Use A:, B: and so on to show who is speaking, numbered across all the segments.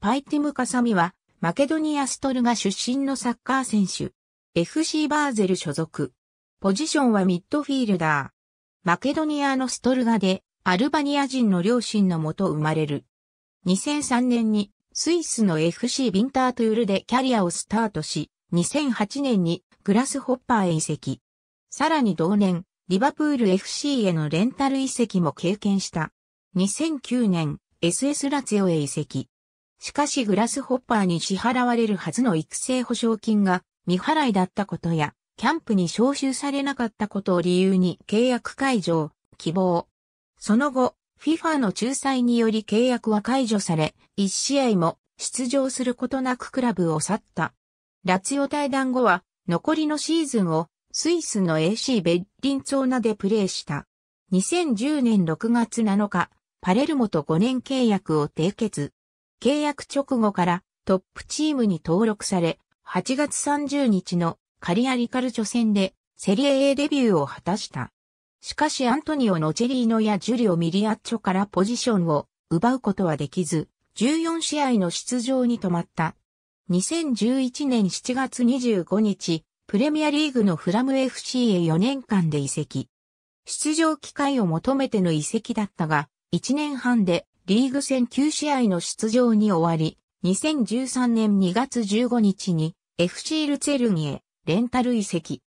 A: パイティム・カサミは、マケドニア・ストルガ出身のサッカー選手。FC バーゼル所属。ポジションはミッドフィールダー。マケドニアのストルガで、アルバニア人の両親のもと生まれる。2003年に、スイスの FC ビンタートゥールでキャリアをスタートし、2008年にグラスホッパーへ移籍。さらに同年、リバプール FC へのレンタル移籍も経験した。2009年、SS ラツヨへ移籍。しかしグラスホッパーに支払われるはずの育成保証金が未払いだったことや、キャンプに招集されなかったことを理由に契約解除を希望。その後、FIFA の仲裁により契約は解除され、一試合も出場することなくクラブを去った。ラツヨ対談後は、残りのシーズンをスイスの AC ベッリンツォーナでプレーした。2010年6月7日、パレルモと5年契約を締結。契約直後からトップチームに登録され、8月30日のカリアリカルチョ戦でセリエ A デビューを果たした。しかしアントニオ・ノチェリーノやジュリオ・ミリアッチョからポジションを奪うことはできず、14試合の出場に止まった。2011年7月25日、プレミアリーグのフラム FC へ4年間で移籍。出場機会を求めての移籍だったが、1年半でリーグ戦9試合の出場に終わり、2013年2月15日に FC ルツェルニへレンタル移籍。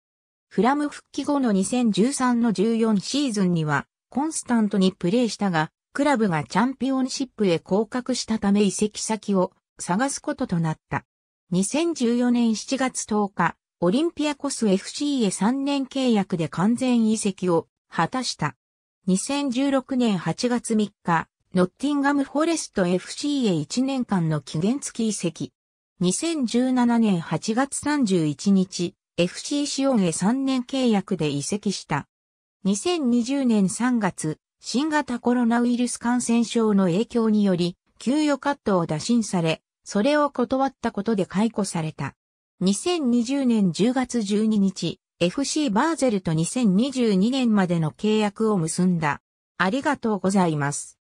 A: フラム復帰後の2013の14シーズンにはコンスタントにプレーしたが、クラブがチャンピオンシップへ降格したため移籍先を探すこととなった。2014年7月10日、オリンピアコス FC へ3年契約で完全移籍を果たした。2016年8月3日、ノッティンガム・フォレスト FC へ1年間の期限付き移籍。2017年8月31日、FC シオンへ3年契約で移籍した。2020年3月、新型コロナウイルス感染症の影響により、給与カットを打診され、それを断ったことで解雇された。2020年10月12日、FC バーゼルと2022年までの契約を結んだ。ありがとうございます。